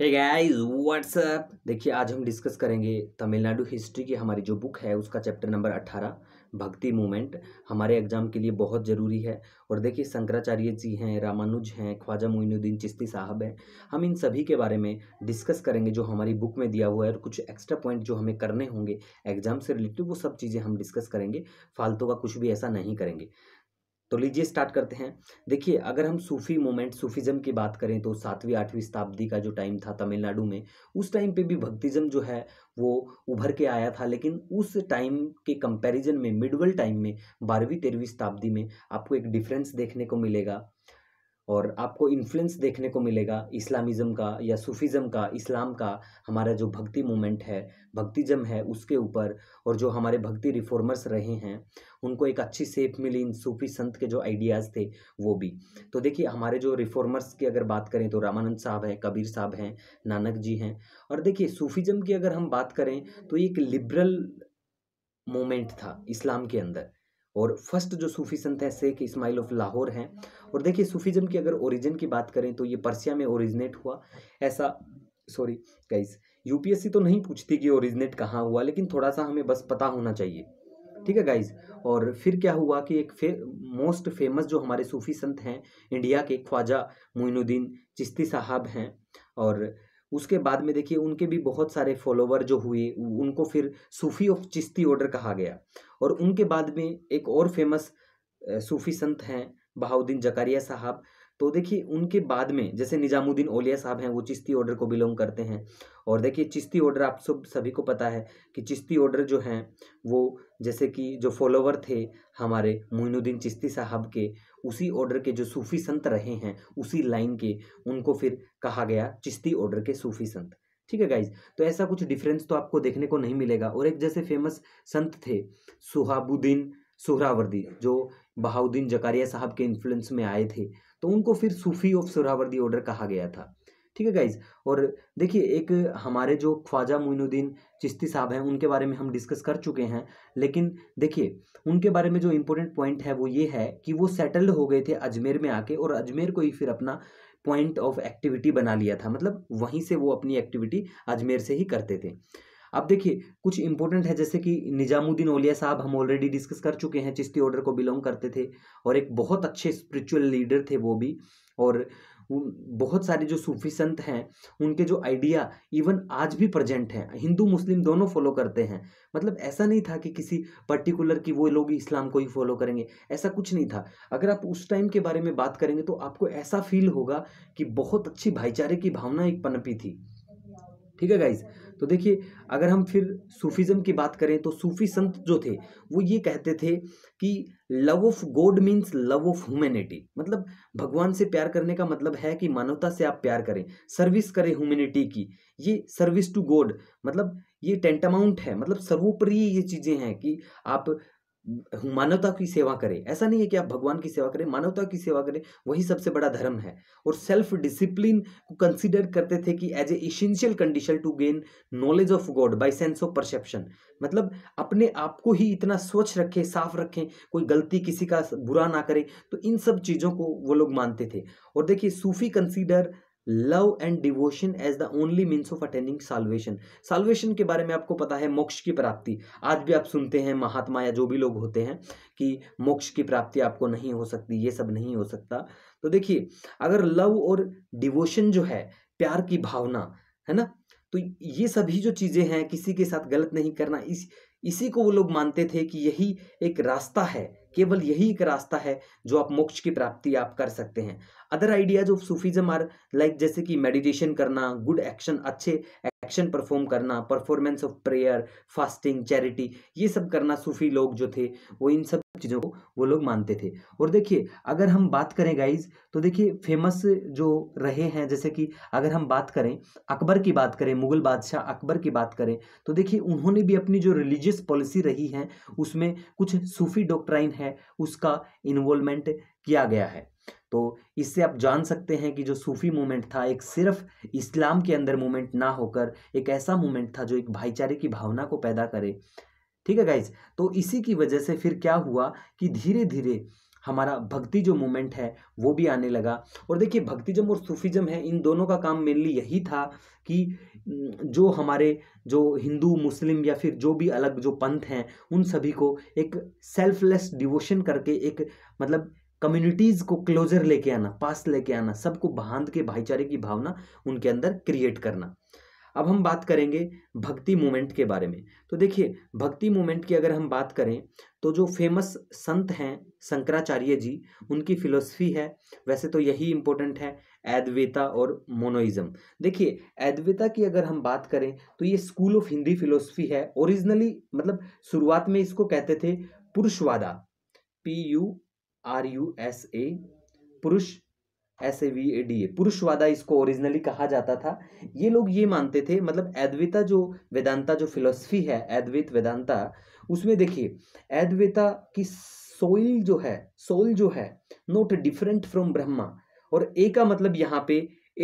hey guys what's up देखिए आज हम डिस्कस करेंगे तमिलनाडु हिस्ट्री की हमारी जो बुक है उसका चैप्टर नंबर अट्ठारह भक्ति मूवमेंट हमारे एग्जाम के लिए बहुत ज़रूरी है और देखिए शंकराचार्य जी हैं रामानुज हैं ख्वाजा मोइनुद्दीन चिश्ती साहब हैं हम इन सभी के बारे में डिस्कस करेंगे जो हमारी बुक में दिया हुआ है और कुछ एक्स्ट्रा पॉइंट जो हमें करने होंगे एग्जाम से रिलेटेड वो सब चीज़ें हम डिस्कस करेंगे फालतू का कुछ भी ऐसा नहीं करेंगे तो लीजिए स्टार्ट करते हैं देखिए अगर हम सूफ़ी मोमेंट सूफिज्म की बात करें तो सातवीं आठवीं शताब्दी का जो टाइम था तमिलनाडु में उस टाइम पे भी भक्तिज्म जो है वो उभर के आया था लेकिन उस टाइम के कंपैरिजन में मिडवल टाइम में बारहवीं तेरहवीं शताब्दी में आपको एक डिफरेंस देखने को मिलेगा और आपको इन्फ्लुएंस देखने को मिलेगा इस्लामिज़म का या सूफिज़म का इस्लाम का हमारा जो भक्ति मूवमेंट है भक्तिजम है उसके ऊपर और जो हमारे भक्ति रिफॉर्मर्स रहे हैं उनको एक अच्छी सेप मिली इन सूफ़ी संत के जो आइडियाज़ थे वो भी तो देखिए हमारे जो रिफॉर्मर्स की अगर बात करें तो रामानंद साहब हैं कबीर साहब हैं नानक जी हैं और देखिए सूफ़ीज़म की अगर हम बात करें तो एक लिबरल मोमेंट था इस्लाम के अंदर और फर्स्ट जो सूफी संत है शेख इस्माइल ऑफ लाहौर हैं और देखिए सूफीज़म की अगर ओरिजिन की बात करें तो ये पर्सिया में ओरिजिनेट हुआ ऐसा सॉरी गाइस यूपीएससी तो नहीं पूछती कि ओरिजिनेट कहाँ हुआ लेकिन थोड़ा सा हमें बस पता होना चाहिए ठीक है गाइज और फिर क्या हुआ कि एक फे, मोस्ट फेमस जो हमारे सूफी संत हैं इंडिया के ख्वाजा मोइनुद्दीन चिश्ती साहब हैं और उसके बाद में देखिए उनके भी बहुत सारे फॉलोवर जो हुए उनको फिर सूफी ऑफ चिश्ती ऑर्डर कहा गया और उनके बाद में एक और फेमस सूफी संत हैं बहाउद्दीन जकारिया साहब तो देखिए उनके बाद में जैसे निज़ामुद्दीन ओलिया साहब हैं वो चिश्ती ऑर्डर को बिलोंग करते हैं और देखिए चिश्ती ऑर्डर आप सब सभी को पता है कि चिश्ती ऑर्डर जो हैं वो जैसे कि जो फॉलोवर थे हमारे मोइनुद्दीन चिश्ती साहब के उसी ऑर्डर के जो सूफ़ी संत रहे हैं उसी लाइन के उनको फिर कहा गया चिश्ती ऑर्डर के सूफ़ी संत ठीक है गाइज तो ऐसा कुछ डिफरेंस तो आपको देखने को नहीं मिलेगा और एक जैसे फेमस संत थे सुहाबुद्दीन सुहरावर्दी जो बहाउद्दीन जकारिया साहब के इन्फ्लुएंस में आए थे तो उनको फिर सूफी ऑफ सुरावर्दी ऑर्डर कहा गया था ठीक है गाइज और देखिए एक हमारे जो ख्वाजा मोइनुद्दीन चिश्ती साहब हैं उनके बारे में हम डिस्कस कर चुके हैं लेकिन देखिए उनके बारे में जो इम्पोर्टेंट पॉइंट है वो ये है कि वो सेटल्ड हो गए थे अजमेर में आके और अजमेर को ही फिर अपना पॉइंट ऑफ एक्टिविटी बना लिया था मतलब वहीं से वो अपनी एक्टिविटी अजमेर से ही करते थे अब देखिए कुछ इंपॉर्टेंट है जैसे कि निजामुद्दीन ओलिया साहब हम ऑलरेडी डिस्कस कर चुके हैं चिश्ती ऑर्डर को बिलोंग करते थे और एक बहुत अच्छे स्पिरिचुअल लीडर थे वो भी और बहुत सारे जो सूफी संत हैं उनके जो आइडिया इवन आज भी प्रजेंट हैं हिंदू मुस्लिम दोनों फॉलो करते हैं मतलब ऐसा नहीं था कि किसी पर्टिकुलर की वो लोग इस्लाम को ही फॉलो करेंगे ऐसा कुछ नहीं था अगर आप उस टाइम के बारे में बात करेंगे तो आपको ऐसा फील होगा कि बहुत अच्छी भाईचारे की भावना एक पनपी थी ठीक है गाइज़ तो देखिए अगर हम फिर सूफिज्म की बात करें तो सूफी संत जो थे वो ये कहते थे कि love of God means love of humanity मतलब भगवान से प्यार करने का मतलब है कि मानवता से आप प्यार करें सर्विस करें ह्यूमैनिटी की ये सर्विस टू गॉड मतलब ये टेंटामाउंट है मतलब सर्वोपरि ये चीज़ें हैं कि आप मानवता की सेवा करें ऐसा नहीं है कि आप भगवान की सेवा करें मानवता की सेवा करें वही सबसे बड़ा धर्म है और सेल्फ डिसिप्लिन को कंसीडर करते थे कि as a essential condition to gain knowledge of God by sense of perception मतलब अपने आप को ही इतना स्वच्छ रखें साफ रखें कोई गलती किसी का बुरा ना करें तो इन सब चीज़ों को वो लोग मानते थे और देखिए Sufi consider love and devotion as the only means of attending salvation salvation के बारे में आपको पता है मोक्ष की प्राप्ति आज भी आप सुनते हैं महात्मा या जो भी लोग होते हैं कि मोक्ष की प्राप्ति आपको नहीं हो सकती ये सब नहीं हो सकता तो देखिए अगर लव और डिवोशन जो है प्यार की भावना है ना तो ये सभी जो चीज़ें हैं किसी के साथ गलत नहीं करना इस इसी को वो लोग मानते थे कि यही एक रास्ता है केवल यही एक रास्ता है जो आप मोक्ष की प्राप्ति आप कर सकते हैं other ideas of Sufism are like जैसे कि मेडिटेशन करना गुड एक्शन अच्छे एक्शन परफॉर्म करना performance of prayer fasting charity ये सब करना सूफी लोग जो थे वो इन सब चीज़ों को वो लोग मानते थे और देखिए अगर हम बात करें गाइज तो देखिए फेमस जो रहे हैं जैसे कि अगर हम बात करें अकबर की बात करें मुगल बादशाह अकबर की बात करें तो देखिए उन्होंने भी अपनी जो रिलीजियस पॉलिसी रही है उसमें कुछ सूफी डॉक्ट्राइन है उसका इन्वॉल्वमेंट किया गया है तो इससे आप जान सकते हैं कि जो सूफ़ी मूवमेंट था एक सिर्फ इस्लाम के अंदर मूवमेंट ना होकर एक ऐसा मूवमेंट था जो एक भाईचारे की भावना को पैदा करे ठीक है गाइज तो इसी की वजह से फिर क्या हुआ कि धीरे धीरे हमारा भक्ति जो मूवमेंट है वो भी आने लगा और देखिए भक्तिजम और सूफीजम है इन दोनों का काम मेनली यही था कि जो हमारे जो हिंदू मुस्लिम या फिर जो भी अलग जो पंथ हैं उन सभी को एक सेल्फलेस डिवोशन करके एक मतलब कम्युनिटीज़ को क्लोजर लेके आना पास लेके आना सबको बांध के भाईचारे की भावना उनके अंदर क्रिएट करना अब हम बात करेंगे भक्ति मूवमेंट के बारे में तो देखिए भक्ति मूवमेंट की अगर हम बात करें तो जो फेमस संत हैं शंकराचार्य जी उनकी फिलोसफी है वैसे तो यही इम्पोर्टेंट है एद्वेता और मोनोइज्म देखिए एद्वेता की अगर हम बात करें तो ये स्कूल ऑफ हिंदी फिलोसफी है ओरिजिनली मतलब शुरुआत में इसको कहते थे Purushavada P U R U S A Purusha S A V A D A Purushavada इसको ओरिजिनली कहा जाता था ये लोग ये मानते थे मतलब अद्वैता जो वेदांता जो फिलोसफी है अद्वैत वेदांता उसमें देखिए अद्वैता की सोइल जो है सोल जो है नोट डिफरेंट फ्रॉम ब्रह्मा और ए का मतलब यहाँ पे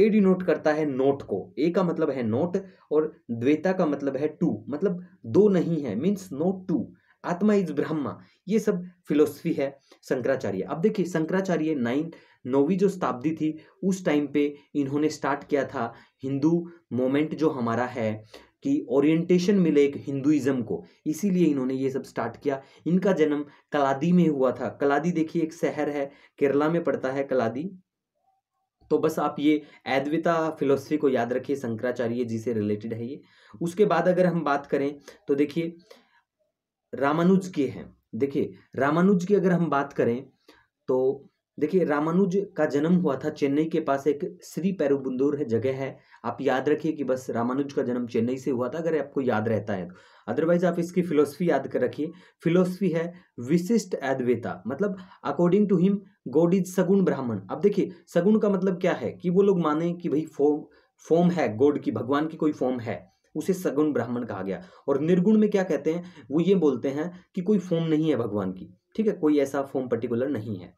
ए डिनोट करता है नोट को ए का मतलब है नोट और द्वेता का मतलब है टू मतलब दो नहीं है means not two atma is Brahma ये सब फिलोसफी है शंकराचार्य अब देखिए शंकराचार्य नाइन नौवीं जो शताब्दी थी उस टाइम पे इन्होंने स्टार्ट किया था हिंदू मोमेंट जो हमारा है कि ओरिएंटेशन मिले एक हिंदुइज्म को इसीलिए इन्होंने ये सब स्टार्ट किया इनका जन्म कलादी में हुआ था कलादी देखिए एक शहर है केरला में पड़ता है कलादी तो बस आप ये एद्विता फिलोसफी को याद रखिए शंकराचार्य जी से रिलेटेड है ये उसके बाद अगर हम बात करें तो देखिए रामानुज के हैं देखिए रामानुज की अगर हम बात करें तो देखिए रामानुज का जन्म हुआ था चेन्नई के पास एक श्री पैरुबुंदूर है जगह है आप याद रखिए कि बस रामानुज का जन्म चेन्नई से हुआ था अगर आपको याद रहता है अदरवाइज आप इसकी फिलोसफी याद कर रखिए फिलोसफी है विशिष्ट अद्वेता मतलब according to him God is saguna Brahman अब देखिए सगुण का मतलब क्या है कि वो लोग माने कि भाई फॉर्म फॉर्म है गॉड की भगवान की कोई फॉर्म है उसे सगुण ब्राह्मण कहा गया और निर्गुण में क्या कहते हैं वो ये बोलते हैं कि कोई फॉर्म नहीं है भगवान की ठीक है कोई ऐसा फॉर्म पर्टिकुलर नहीं है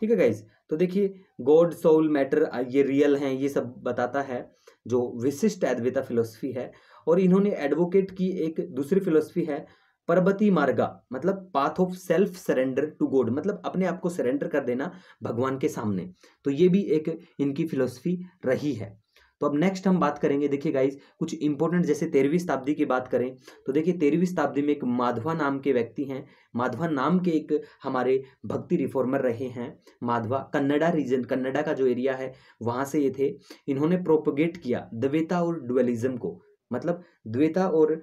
ठीक है गाइज तो देखिए गॉड सोल मैटर ये रियल हैं ये सब बताता है जो विशिष्ट अद्वैता फिलोसफी है और इन्होंने एडवोकेट की एक दूसरी फिलोसफी है पर्वती मार्गा मतलब path of self surrender to God मतलब अपने आप को सरेंडर कर देना भगवान के सामने तो ये भी एक इनकी फिलोसफी रही है तो अब नेक्स्ट हम बात करेंगे देखिए गाइज कुछ इंपॉर्टेंट जैसे तेरहवीं शताब्दी की बात करें तो देखिए तेरहवीं शताब्दी में एक माधवा नाम के व्यक्ति हैं माधवा नाम के एक हमारे भक्ति रिफॉर्मर रहे हैं माधवा कन्नडा रीजन कन्नडा का जो एरिया है वहाँ से ये थे इन्होंने प्रोपोगेट किया द्वेता और डुअलिज्म को मतलब द्वेता और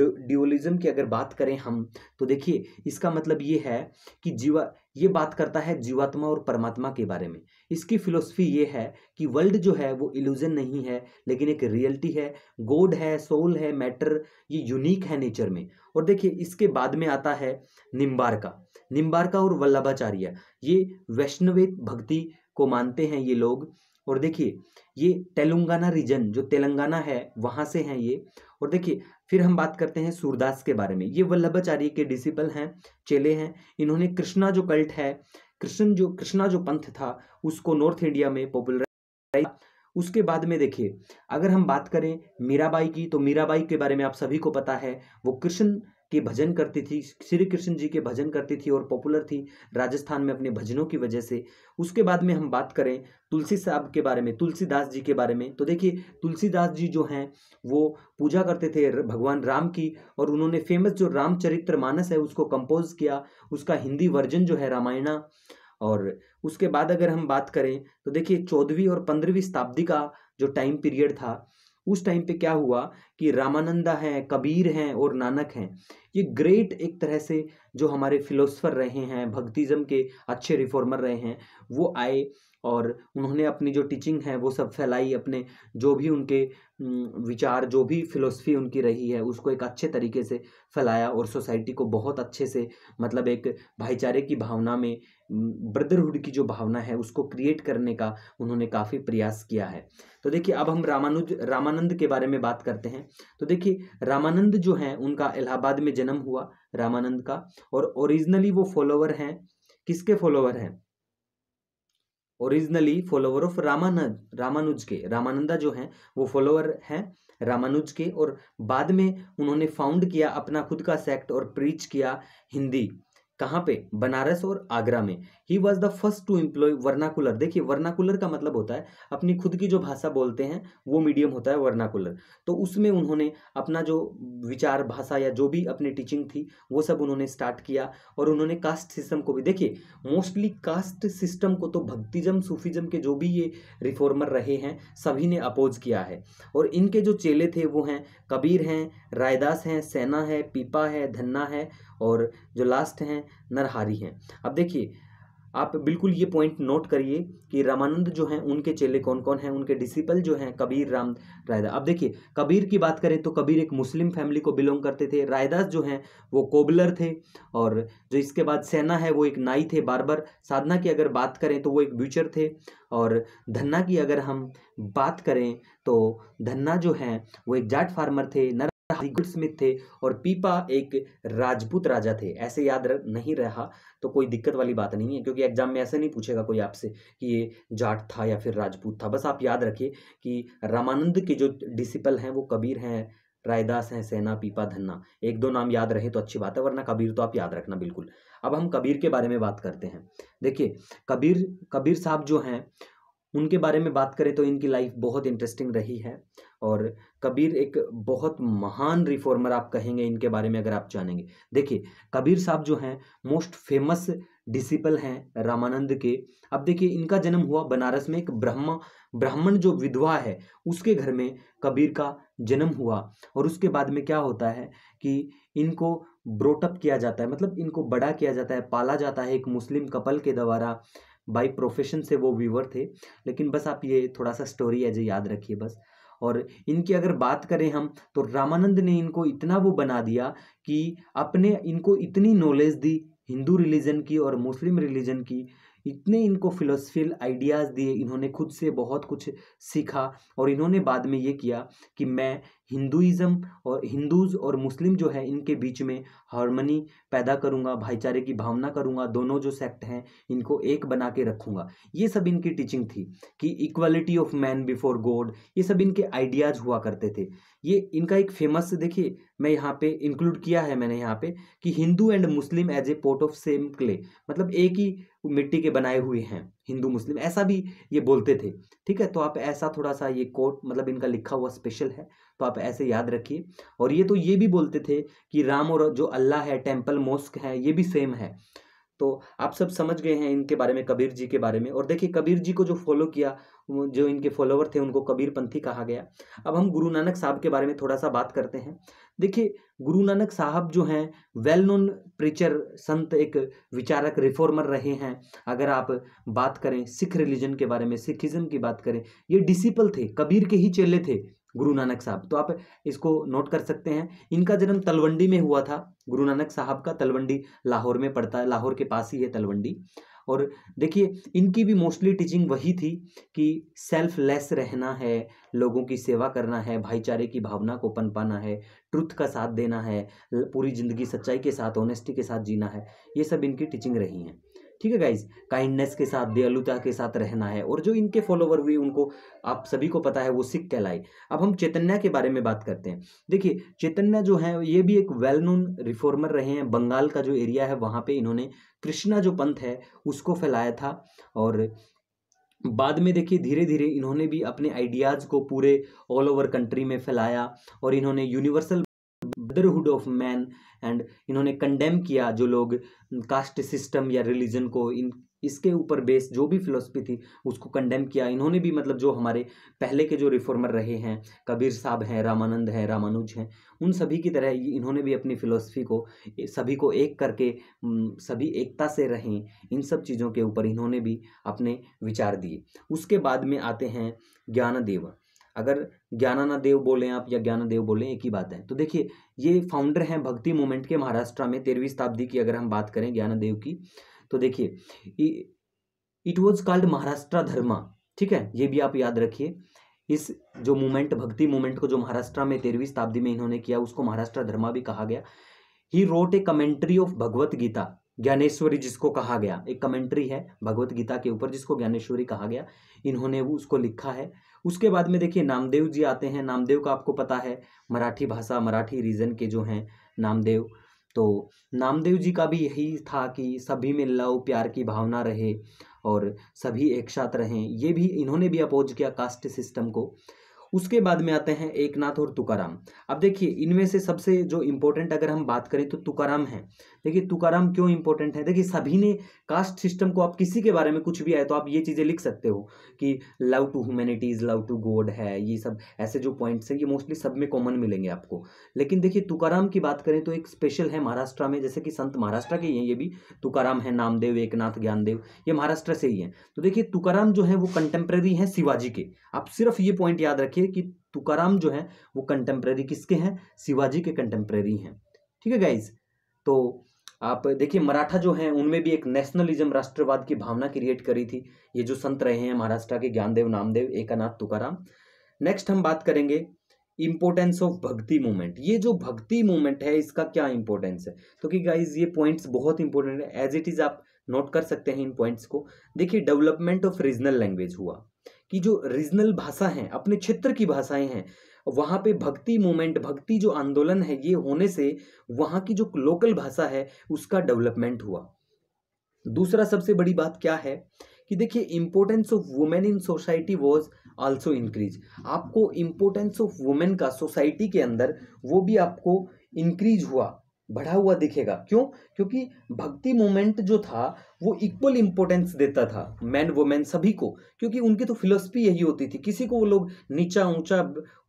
ड्यूअलिज्म की अगर बात करें हम तो देखिए इसका मतलब ये है कि जीवा ये बात करता है जीवात्मा और परमात्मा के बारे में इसकी फ़िलोसफी ये है कि वर्ल्ड जो है वो इल्यूज़न नहीं है लेकिन एक रियलिटी है गोड है सोल है मैटर ये यूनिक है नेचर में और देखिए इसके बाद में आता है निम्बारका निम्बारका और वल्लभाचार्य ये वैष्णविक भक्ति को मानते हैं ये लोग और देखिए ये तेलंगाना रीजन जो तेलंगाना है वहाँ से हैं ये और देखिए फिर हम बात करते हैं सूरदास के बारे में ये वल्लभाचार्य के डिसिपल हैं चेले हैं इन्होंने कृष्णा जो कल्ट है कृष्ण जो कृष्णा जो पंथ था उसको नॉर्थ इंडिया में पॉपुलराइज उसके बाद में देखिए अगर हम बात करें मीराबाई की तो मीराबाई के बारे में आप सभी को पता है वो कृष्ण के भजन करती थी श्री कृष्ण जी के भजन करती थी और पॉपुलर थी राजस्थान में अपने भजनों की वजह से उसके बाद में हम बात करें तुलसी साहब के बारे में तुलसीदास जी के बारे में तो देखिए तुलसीदास जी जो हैं वो पूजा करते थे भगवान राम की और उन्होंने फेमस जो रामचरित्र मानस है उसको कंपोज किया उसका हिंदी वर्जन जो है रामायणा और उसके बाद अगर हम बात करें तो देखिए चौदहवीं और पंद्रहवीं शताब्दी का जो टाइम पीरियड था उस टाइम पे क्या हुआ कि रामानंदा हैं कबीर हैं और नानक हैं ये ग्रेट एक तरह से जो हमारे फिलोसफर रहे हैं भक्तिज्म के अच्छे रिफॉर्मर रहे हैं वो आए और उन्होंने अपनी जो टीचिंग है वो सब फैलाई अपने जो भी उनके विचार जो भी फिलोसफी उनकी रही है उसको एक अच्छे तरीके से फैलाया और सोसाइटी को बहुत अच्छे से मतलब एक भाईचारे की भावना में ब्रदरहुड की जो भावना है उसको क्रिएट करने का उन्होंने काफ़ी प्रयास किया है तो देखिए अब हम रामानुज रामानंद के बारे में बात करते हैं तो देखिए रामानंद जो हैं उनका इलाहाबाद में जन्म हुआ रामानंद का और ओरिजिनली वो फॉलोवर हैं किसके फॉलोवर हैं originally follower of Ramanand Ramanuj के रामानंदा जो हैं वो फॉलोवर हैं रामानुज के और बाद में उन्होंने फाउंड किया अपना खुद का सेक्ट और प्रीच किया हिंदी कहाँ पे बनारस और आगरा में he was the first to employ vernacular देखिए वर्नाकुलर का मतलब होता है अपनी खुद की जो भाषा बोलते हैं वो मीडियम होता है वर्नाकुलर तो उसमें उन्होंने अपना जो विचार भाषा या जो भी अपनी टीचिंग थी वो सब उन्होंने स्टार्ट किया और उन्होंने कास्ट सिस्टम को भी देखिए मोस्टली कास्ट सिस्टम को तो भक्तिजम सूफीजम के जो भी ये रिफॉर्मर रहे हैं सभी ने अपोज किया है और इनके जो चेले थे वो हैं कबीर हैं रायदास हैं सेना है पीपा है धन्ना है और जो लास्ट हैं नरहारी हैं अब देखिए आप बिल्कुल ये पॉइंट नोट करिए कि रामानंद जो हैं उनके चेले कौन कौन हैं उनके डिसिपल जो हैं कबीर राम रायदास अब देखिए कबीर की बात करें तो कबीर एक मुस्लिम फैमिली को बिलोंग करते थे रायदास जो हैं वो कोबलर थे और जो इसके बाद सेना है वो एक नाई थे बारबर साधना की अगर बात करें तो वो एक ब्यूचर थे और धन्ना की अगर हम बात करें तो धन्ना जो हैं वो एक जाट फार्मर थे नर गुड स्मिथ थे और पीपा एक राजपूत राजा थे ऐसे याद नहीं रहा तो कोई दिक्कत वाली बात नहीं है क्योंकि एग्जाम में ऐसे नहीं पूछेगा कोई आपसे कि ये जाट था या फिर राजपूत था बस आप याद रखिए कि रामानंद के जो डिसिपल हैं वो कबीर हैं रायदास हैं सेना पीपा धन्ना एक दो नाम याद रहे तो अच्छी बात है वरना कबीर तो आप याद रखना बिल्कुल अब हम कबीर के बारे में बात करते हैं देखिए कबीर कबीर साहब जो हैं उनके बारे में बात करें तो इनकी लाइफ बहुत इंटरेस्टिंग रही है और कबीर एक बहुत महान रिफॉर्मर आप कहेंगे इनके बारे में अगर आप जानेंगे देखिए कबीर साहब जो हैं मोस्ट फेमस डिसिपल हैं रामानंद के अब देखिए इनका जन्म हुआ बनारस में एक ब्रह्मा ब्राह्मण जो विधवा है उसके घर में कबीर का जन्म हुआ और उसके बाद में क्या होता है कि इनको ब्रोटअप किया जाता है मतलब इनको बड़ा किया जाता है पाला जाता है एक मुस्लिम कपल के द्वारा बाई प्रोफेशन से वो व्यूवर थे लेकिन बस आप ये थोड़ा सा स्टोरी है जो याद रखिए बस और इनकी अगर बात करें हम तो रामानंद ने इनको इतना वो बना दिया कि अपने इनको इतनी नॉलेज दी हिंदू रिलीजन की और मुस्लिम रिलीजन की इतने इनको फिलोसफिल आइडियाज़ दिए इन्होंने खुद से बहुत कुछ सीखा और इन्होंने बाद में ये किया कि मैं हिंदुज़म और हिंदूज़ और मुस्लिम जो है इनके बीच में हारमनी पैदा करूँगा भाईचारे की भावना करूँगा दोनों जो सेक्ट हैं इनको एक बना के रखूँगा ये सब इनकी टीचिंग थी कि equality of man before God ये सब इनके आइडियाज़ हुआ करते थे ये इनका एक फेमस देखिए मैं यहाँ पे इंक्लूड किया है मैंने यहाँ पे कि Hindu and Muslim as a pot of same clay मतलब एक ही मिट्टी के बनाए हुए हैं हिंदू मुस्लिम ऐसा भी ये बोलते थे ठीक है तो आप ऐसा थोड़ा सा ये कोट मतलब इनका लिखा हुआ स्पेशल है तो आप ऐसे याद रखिए और ये तो ये भी बोलते थे कि राम और जो अल्लाह है टेम्पल मोस्क है ये भी सेम है तो आप सब समझ गए हैं इनके बारे में कबीर जी के बारे में और देखिए कबीर जी को जो फॉलो किया जो इनके फॉलोवर थे उनको कबीरपंथी कहा गया अब हम गुरु नानक साहब के बारे में थोड़ा सा बात करते हैं देखिए गुरु नानक साहब जो हैं वेल नोन प्रीचर संत एक विचारक रिफॉर्मर रहे हैं अगर आप बात करें सिख रिलीजन के बारे में सिखिज़म की बात करें ये डिसिपल थे कबीर के ही चेले थे गुरु नानक साहब तो आप इसको नोट कर सकते हैं इनका जन्म तलवंडी में हुआ था गुरु नानक साहब का तलवंडी लाहौर में पड़ता है लाहौर के पास ही है तलवंडी और देखिए इनकी भी मोस्टली टीचिंग वही थी कि सेल्फ लेस रहना है लोगों की सेवा करना है भाईचारे की भावना को पनपाना है ट्रुथ का साथ देना है पूरी ज़िंदगी सच्चाई के साथ ऑनेस्टी के साथ जीना है ये सब इनकी टीचिंग रही हैं ठीक है गाइज काइंडनेस के साथ दयालुता के साथ रहना है और जो इनके फॉलोवर हुए उनको आप सभी को पता है वो सिख कहलाए अब हम चैतन्य के बारे में बात करते हैं देखिए चैतन्य जो है ये भी एक वेल नोन रिफॉर्मर रहे हैं बंगाल का जो एरिया है वहाँ पे इन्होंने कृष्णा जो पंथ है उसको फैलाया था और बाद में देखिए धीरे धीरे इन्होंने भी अपने आइडियाज़ को पूरे ऑल ओवर कंट्री में फैलाया और इन्होंने universal brotherhood of man and इन्होंने कंडेम किया जो लोग कास्ट सिस्टम या रिलीजन को इन इसके ऊपर बेस जो भी फिलोसफी थी उसको कंडेम किया इन्होंने भी मतलब जो हमारे पहले के जो रिफॉर्मर रहे हैं कबीर साहब हैं रामानंद हैं रामानुज हैं उन सभी की तरह इन्होंने भी अपनी फिलोसफी को सभी को एक करके सभी एकता से रहें इन सब चीज़ों के ऊपर इन्होंने भी अपने विचार दिए उसके बाद में आते हैं ज्ञानदेव अगर देव बोले आप या ज्ञानादेव बोले एक ही बात है तो देखिए ये फाउंडर हैं भक्ति मूवमेंट के महाराष्ट्र में तेरहवीं शताब्दी की अगर हम बात करें ज्ञानादेव की तो देखिए it was called Maharashtra dharma ठीक है ये भी आप याद रखिए इस जो मूवमेंट भक्ति मूवमेंट को जो महाराष्ट्र में तेरहवीं शताब्दी में इन्होंने किया उसको महाराष्ट्र धर्मा भी कहा गया he wrote a commentary of Bhagavad Gita Dnyaneshwari जिसको कहा गया एक कमेंट्री है भगवत गीता के ऊपर जिसको ज्ञानेश्वरी कहा गया इन्होंने उसको लिखा है उसके बाद में देखिए नामदेव जी आते हैं नामदेव का आपको पता है मराठी भाषा मराठी रीजन के जो हैं नामदेव तो नामदेव जी का भी यही था कि सभी में लव प्यार की भावना रहे और सभी एक साथ रहें ये भी इन्होंने भी अपोज किया कास्ट सिस्टम को उसके बाद में आते हैं एकनाथ और तुकाराम अब देखिए इनमें से सबसे जो इम्पोर्टेंट अगर हम बात करें तो तुकाराम हैं देखिए तुकाराम क्यों इंपॉर्टेंट है देखिए सभी ने कास्ट सिस्टम को आप किसी के बारे में कुछ भी आए तो आप ये चीज़ें लिख सकते हो कि love to humanities love to God है ये सब ऐसे जो पॉइंट्स हैं ये मोस्टली सब में कॉमन मिलेंगे आपको लेकिन देखिए तुकाराम की बात करें तो एक स्पेशल है महाराष्ट्र में जैसे कि संत महाराष्ट्र के ही हैं ये भी तुकाराम है नामदेव एकनाथ ज्ञानदेव ये महाराष्ट्र से ही हैं तो देखिए तुकाराम जो है वो कंटेम्प्रेरी हैं शिवाजी के आप सिर्फ ये पॉइंट याद रखिए कि तुकाराम जो है वो कंटेम्प्रेरी किसके हैं शिवाजी के कंटेम्प्रेरी हैं ठीक है गाइज तो आप देखिए मराठा जो है उनमें भी एक नेशनलिज्म राष्ट्रवाद की भावना क्रिएट करी थी ये जो संत रहे हैं महाराष्ट्र के ज्ञानदेव नामदेव एकानाथ तुकाराम नेक्स्ट हम बात करेंगे इम्पोर्टेंस ऑफ भक्ति मूवमेंट ये जो भक्ति मूवमेंट है इसका क्या इंपॉर्टेंस है तो कि गाइज ये पॉइंट्स बहुत इंपॉर्टेंट है एज इट इज़ आप नोट कर सकते हैं इन पॉइंट्स को देखिए डेवलपमेंट ऑफ रीजनल लैंग्वेज हुआ कि जो रीजनल भाषा हैं अपने क्षेत्र की भाषाएं हैं वहाँ पे भक्ति मूवमेंट भक्ति जो आंदोलन है ये होने से वहाँ की जो लोकल भाषा है उसका डेवलपमेंट हुआ दूसरा सबसे बड़ी बात क्या है कि देखिए importance of women in society was also increase आपको इम्पोर्टेंस ऑफ वुमेन का सोसाइटी के अंदर वो भी आपको इंक्रीज हुआ बढ़ा हुआ दिखेगा क्यों क्योंकि भक्ति मोमेंट जो था वो इक्वल इम्पोर्टेंस देता था मैन वुमेन सभी को क्योंकि उनकी तो फिलोसफी यही होती थी किसी को वो लोग नीचा ऊंचा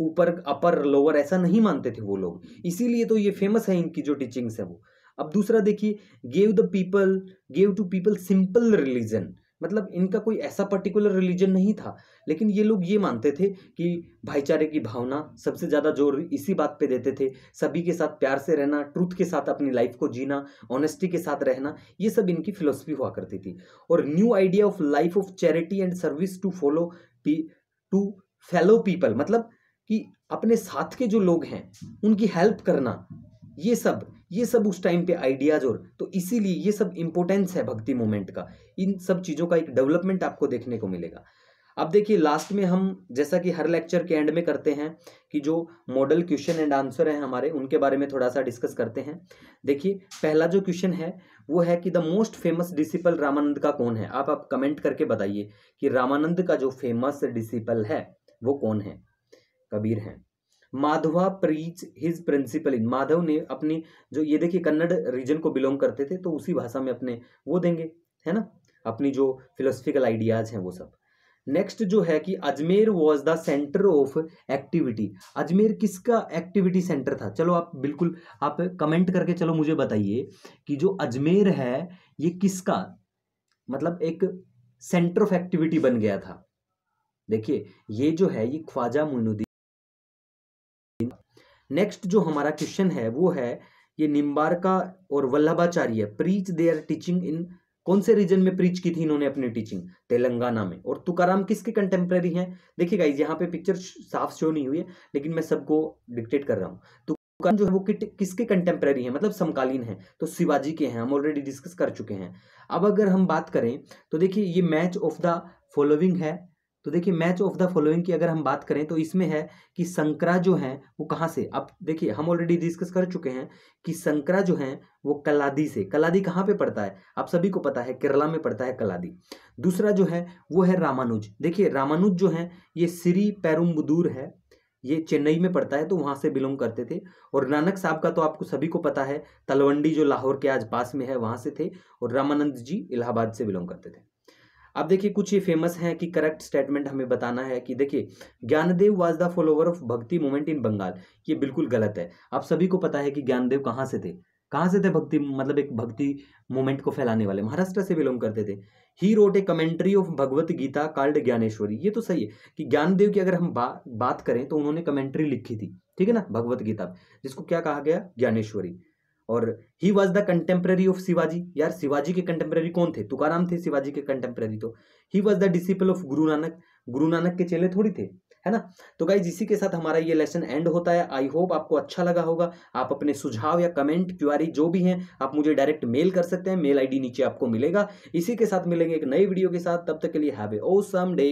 ऊपर अपर लोअर ऐसा नहीं मानते थे वो लोग इसीलिए तो ये फेमस है इनकी जो टीचिंग्स है वो अब दूसरा देखिए gave the people gave to people simple religion मतलब इनका कोई ऐसा पर्टिकुलर रिलीजन नहीं था लेकिन ये लोग ये मानते थे कि भाईचारे की भावना सबसे ज़्यादा जोर इसी बात पे देते थे सभी के साथ प्यार से रहना ट्रूथ के साथ अपनी लाइफ को जीना ऑनेस्टी के साथ रहना ये सब इनकी फिलोसफी हुआ करती थी और new idea of life of charity and service to follow p to fellow people मतलब कि अपने साथ के जो लोग हैं उनकी हेल्प करना ये सब ये सब उस टाइम पे आइडियाज और तो इसीलिए ये सब इंपोर्टेंस है भक्ति मोमेंट का इन सब चीज़ों का एक डेवलपमेंट आपको देखने को मिलेगा अब देखिए लास्ट में हम जैसा कि हर लेक्चर के एंड में करते हैं कि जो मॉडल क्वेश्चन एंड आंसर है हमारे उनके बारे में थोड़ा सा डिस्कस करते हैं देखिए पहला जो क्वेश्चन है वो है कि the most famous disciple Ramanand का कौन है आप आप कमेंट करके बताइए कि रामानंद का जो फेमस डिसिपल है वो कौन है कबीर हैं Madhva preach his principle in Madhav ने अपनी जो ये देखिए कन्नड़ रीजन को बिलोंग करते थे तो उसी भाषा में अपने वो देंगे है ना अपनी जो फिलोसफिकल आइडियाज हैं वो सब नेक्स्ट जो है कि Ajmer was the centre of activity Ajmer किसका एक्टिविटी सेंटर था चलो आप बिल्कुल आप कमेंट करके चलो मुझे बताइए कि जो अजमेर है ये किसका मतलब एक सेंटर ऑफ एक्टिविटी बन गया था देखिए ये जो है ये ख्वाजा मोइनुद्दीन नेक्स्ट जो हमारा क्वेश्चन है वो है ये निम्बारका और Vallabhacharya preach they are teaching in कौन से रीजन में प्रीच की थी इन्होंने अपनी टीचिंग तेलंगाना में और तुकाराम किसके कंटेम्प्रेरी हैं देखिए गाइज यहाँ पे पिक्चर साफ शो नहीं हुई है लेकिन मैं सबको डिक्टेट कर रहा हूँ तुकाराम जो है वो कि, किसके कंटेम्प्रेरी हैं मतलब समकालीन हैं तो शिवाजी के हैं हम ऑलरेडी डिस्कस कर चुके हैं अब अगर हम बात करें तो देखिए ये मैच ऑफ द फॉलोइंग है तो देखिए मैच ऑफ द फॉलोइंग की अगर हम बात करें तो इसमें है कि संकरा जो है वो कहाँ से अब देखिए हम ऑलरेडी डिस्कस कर चुके हैं कि संकरा जो है वो कलादी से कलादी कहाँ पे पड़ता है आप सभी को पता है केरला में पड़ता है कलादी दूसरा जो है वो है रामानुज देखिए रामानुज जो है ये श्री पैरुम्बदूर है ये चेन्नई में पड़ता है तो वहाँ से बिलोंग करते थे और नानक साहब का तो आपको सभी को पता है तलवंडी जो लाहौर के आज पास में है वहाँ से थे और रामानंद जी इलाहाबाद से बिलोंग करते थे अब देखिए कुछ ये फेमस हैं कि करेक्ट स्टेटमेंट हमें बताना है कि देखिए Gyandev was the follower of bhakti movement in Bengal ये बिल्कुल गलत है आप सभी को पता है कि ज्ञानदेव कहाँ से थे कहाँ से थे भक्ति मतलब एक भक्ति मूवमेंट को फैलाने वाले महाराष्ट्र से बिलोंग करते थे he wrote a commentary of Bhagavad Gita called Dnyaneshwari ये तो सही है कि ज्ञानदेव की अगर हम बा, बात करें तो उन्होंने कमेंट्री लिखी थी ठीक है ना भगवत गीता जिसको क्या कहा गया ज्ञानेश्वरी और he was the contemporary of Shivaji यार शिवाजी के कंटेम्प्रेरी कौन थे तुकाराम थे शिवाजी के कंटेम्प्रेरी तो he was the disciple of Guru Nanak गुरु नानक के चेले थोड़ी थे है ना तो गाइज इसी के साथ हमारा ये लेसन एंड होता है आई होप आपको अच्छा लगा होगा आप अपने सुझाव या कमेंट क्यूआरी जो भी हैं आप मुझे डायरेक्ट मेल कर सकते हैं मेल आईडी नीचे आपको मिलेगा इसी के साथ मिलेंगे एक नई वीडियो के साथ तब तक के लिए हैव ए ओसम डे